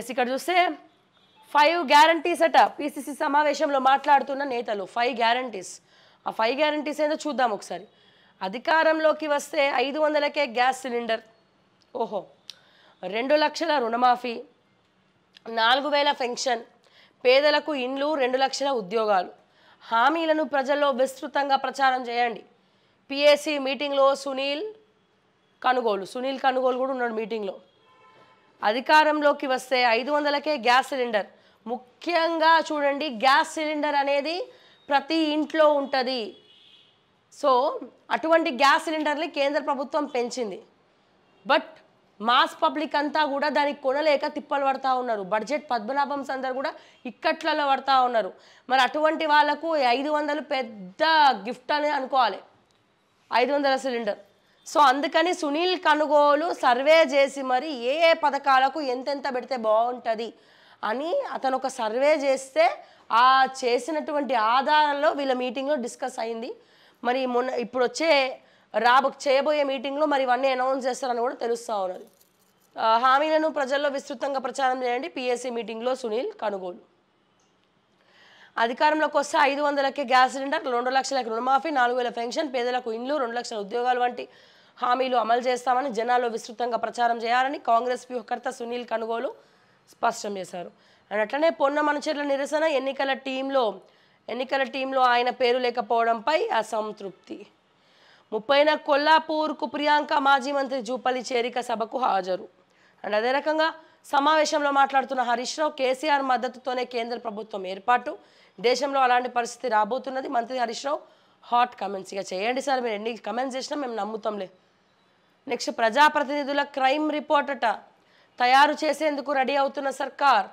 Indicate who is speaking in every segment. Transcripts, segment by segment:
Speaker 1: yes ఇక్కడ చూస్తే five guarantees అట పిసిసి సమావేశంలో మాట్లాడుతున్న నేతలు ఫైవ్ గ్యారంటీస్ ఆ ఫైవ్ గ్యారంటీస్ ఏందో చూద్దాం ఒకసారి అధికారంలోకి వస్తే ఐదు వందలకే గ్యాస్ సిలిండర్ ఓహో రెండు లక్షల రుణమాఫీ నాలుగు వేల పెన్షన్ పేదలకు ఇండ్లు రెండు లక్షల ఉద్యోగాలు హామీలను ప్రజల్లో విస్తృతంగా ప్రచారం చేయండి పిఏసీ మీటింగ్లో సునీల్ కనుగోలు సునీల్ కనుగోలు కూడా ఉన్నాడు మీటింగ్లో అధికారంలోకి వస్తే ఐదు వందలకే గ్యాస్ సిలిండర్ ముఖ్యంగా చూడండి గ్యాస్ సిలిండర్ అనేది ప్రతి ఇంట్లో ఉంటుంది సో అటువంటి గ్యాస్ సిలిండర్ని కేంద్ర ప్రభుత్వం పెంచింది బట్ మాస్ పబ్లిక్ అంతా కూడా దానికి కొనలేక తిప్పలు పడతా ఉన్నారు బడ్జెట్ పద్మనాభంస్ సందర్ కూడా ఇక్కట్లలో పడతా ఉన్నారు మరి అటువంటి వాళ్ళకు ఐదు వందలు పెద్ద గిఫ్ట్ అని అనుకోవాలి ఐదు వందల సిలిండర్ సో అందుకని సునీల్ కనుగోలు సర్వే చేసి మరి ఏ ఏ పథకాలకు ఎంతెంత పెడితే బాగుంటుంది అని అతను ఒక సర్వే చేస్తే ఆ చేసినటువంటి ఆధారంలో వీళ్ళ మీటింగ్లో డిస్కస్ అయింది మరి మొన్న ఇప్పుడు వచ్చే రాబో చేయబోయే మీటింగ్లో మరి ఇవన్నీ అనౌన్స్ చేస్తారని కూడా తెలుస్తూ ఉన్నది హామీలను ప్రజల్లో విస్తృతంగా ప్రచారం చేయండి పిఎస్సీ మీటింగ్లో సునీల్ కనుగోలు అధికారంలోకి వస్తే ఐదు వందలకే గ్యాస్ సిలిండర్ రెండు లక్షలకి రుణమాఫీ నాలుగు వేల పెన్షన్ పేదలకు ఇండ్లు రెండు లక్షల ఉద్యోగాలు వంటి హామీలు అమలు చేస్తామని జనాల్లో విస్తృతంగా ప్రచారం చేయాలని కాంగ్రెస్ వ్యూహకర్త సునీల్ కనుగోలు స్పష్టం చేశారు అండ్ అట్లనే పొన్న మనుచర్ల నిరసన ఎన్నికల టీంలో ఎన్నికల టీంలో ఆయన పేరు లేకపోవడంపై అసంతృప్తి ముప్పైన కొల్లాపూర్కు ప్రియాంక మాజీ మంత్రి జూపల్లి చేరిక సభకు హాజరు అండ్ అదే రకంగా సమావేశంలో మాట్లాడుతున్న హరీష్ రావు కేసీఆర్ మద్దతుతోనే కేంద్ర ప్రభుత్వం ఏర్పాటు దేశంలో అలాంటి పరిస్థితి రాబోతున్నది మంత్రి హరీష్ రావు హాట్ కమెంట్స్ ఇక చేయండి సార్ మీరు ఎన్ని కమెంట్స్ చేసినా మేము నమ్ముతాంలే నెక్స్ట్ ప్రజాప్రతినిధుల క్రైమ్ రిపోర్ట్ అట తయారు చేసేందుకు రెడీ అవుతున్న సర్కార్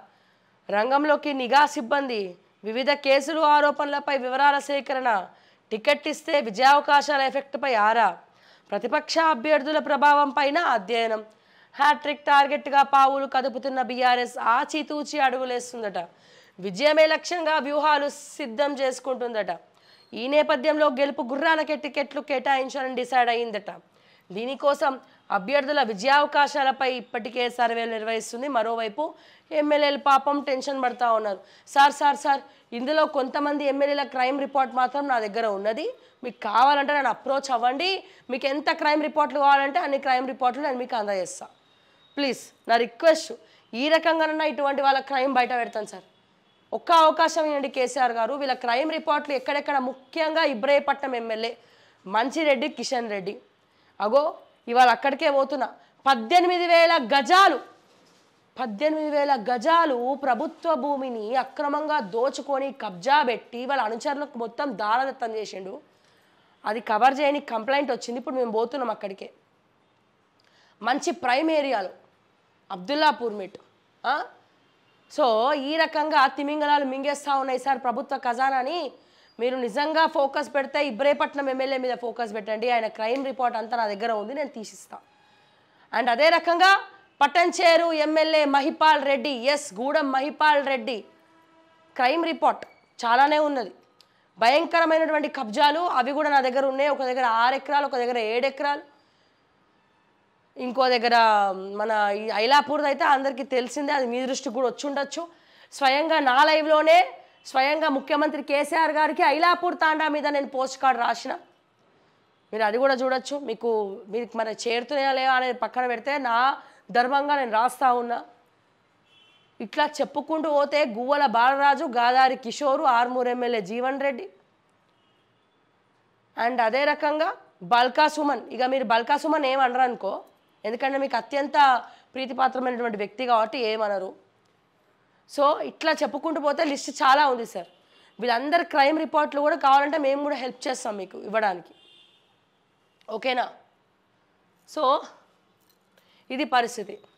Speaker 1: రంగంలోకి నిఘా సిబ్బంది వివిధ కేసులు ఆరోపణలపై వివరాల సేకరణ టికెట్ ఇస్తే విజయావకాశాల ఎఫెక్ట్పై ఆరా ప్రతిపక్ష అభ్యర్థుల ప్రభావం పైన అధ్యయనం హ్యాట్రిక్ టార్గెట్గా పావులు కదుపుతున్న బీఆర్ఎస్ ఆచితూచి అడుగులేస్తుందట విజయమే లక్ష్యంగా వ్యూహాలు సిద్ధం చేసుకుంటుందట ఈ నేపథ్యంలో గెలుపు గుర్రాలకే టికెట్లు కేటాయించాలని డిసైడ్ అయిందట దీనికోసం అభ్యర్థుల విజయావకాశాలపై ఇప్పటికే సర్వేలు నిర్వహిస్తుంది మరోవైపు ఎమ్మెల్యేలు పాపం టెన్షన్ పడతా ఉన్నారు సార్ సార్ సార్ ఇందులో కొంతమంది ఎమ్మెల్యేల క్రైమ్ రిపోర్ట్ మాత్రం నా దగ్గర ఉన్నది మీకు కావాలంటే నన్ను అప్రోచ్ అవ్వండి మీకు ఎంత క్రైమ్ రిపోర్ట్లు కావాలంటే అన్ని క్రైమ్ రిపోర్ట్లు నేను మీకు అందజేస్తాను ప్లీజ్ నా రిక్వెస్ట్ ఈ రకంగానన్నా ఇటువంటి వాళ్ళ క్రైమ్ బయట పెడతాను సార్ ఒక్క అవకాశం ఏంటి కేసీఆర్ గారు వీళ్ళ క్రైమ్ రిపోర్ట్లు ఎక్కడెక్కడ ముఖ్యంగా ఇబ్రహీపట్నం ఎమ్మెల్యే మంచిరెడ్డి కిషన్ రెడ్డి అగో ఇవాళ అక్కడికే పోతున్నా పద్దెనిమిది వేల గజాలు పద్దెనిమిది వేల గజాలు ప్రభుత్వ భూమిని అక్రమంగా దోచుకొని కబ్జా పెట్టి వాళ్ళ అనుచరులకు మొత్తం దారదత్తం చేసిండు అది కవర్ చేయని కంప్లైంట్ వచ్చింది ఇప్పుడు మేము పోతున్నాం అక్కడికే మంచి ప్రైమ్ ఏరియాలు అబ్దుల్లాపూర్ మెట్ సో ఈ రకంగా తిమింగళాలు మింగేస్తూ ఉన్నాయి సార్ ప్రభుత్వ ఖజానాని మీరు నిజంగా ఫోకస్ పెడితే ఇబ్రేపట్నం ఎమ్మెల్యే మీద ఫోకస్ పెట్టండి ఆయన క్రైమ్ రిపోర్ట్ అంతా నా దగ్గర ఉంది నేను తీసిస్తాను అండ్ అదే రకంగా Patancheru MLA Mahipal Reddy S Gudem Mahipal Reddy crime report చాలానే ఉన్నది భయంకరమైనటువంటి కబ్జాలు అవి కూడా నా దగ్గర ఉన్నాయి ఒక దగ్గర ఆరు ఎకరాలు ఒక దగ్గర ఏడు ఎకరాలు ఇంకో దగ్గర మన ఐలాపూర్ది అయితే అందరికీ తెలిసిందే అది మీ దృష్టికి కూడా వచ్చి ఉండొచ్చు స్వయంగా నా లైవ్లోనే స్వయంగా ముఖ్యమంత్రి కేసీఆర్ గారికి ఐలాపూర్ తాండా మీద నేను పోస్ట్ కార్డ్ రాసిన మీరు అది కూడా చూడొచ్చు మీకు మీకు మన చేరుతున్నాయా లేవా అనేది పక్కన పెడితే నా ధర్మంగా నేను రాస్తా ఉన్నా ఇట్లా చెప్పుకుంటూ పోతే గువ్వల బాలరాజు గాదారి కిషోరు ఆర్మూర్ ఎమ్మెల్యే జీవన్ రెడ్డి అండ్ అదే రకంగా బల్కా సుమన్ ఇక మీరు బల్కా సుమన్ ఏమనరు అనుకో ఎందుకంటే మీకు అత్యంత ప్రీతిపాత్రమైనటువంటి వ్యక్తి కాబట్టి ఏమనరు సో ఇట్లా చెప్పుకుంటూ పోతే లిస్ట్ చాలా ఉంది సార్ వీళ్ళందరు క్రైమ్ రిపోర్ట్లు కూడా కావాలంటే మేము కూడా హెల్ప్ చేస్తాం మీకు ఇవ్వడానికి ఓకేనా సో ఇది పరిస్థితి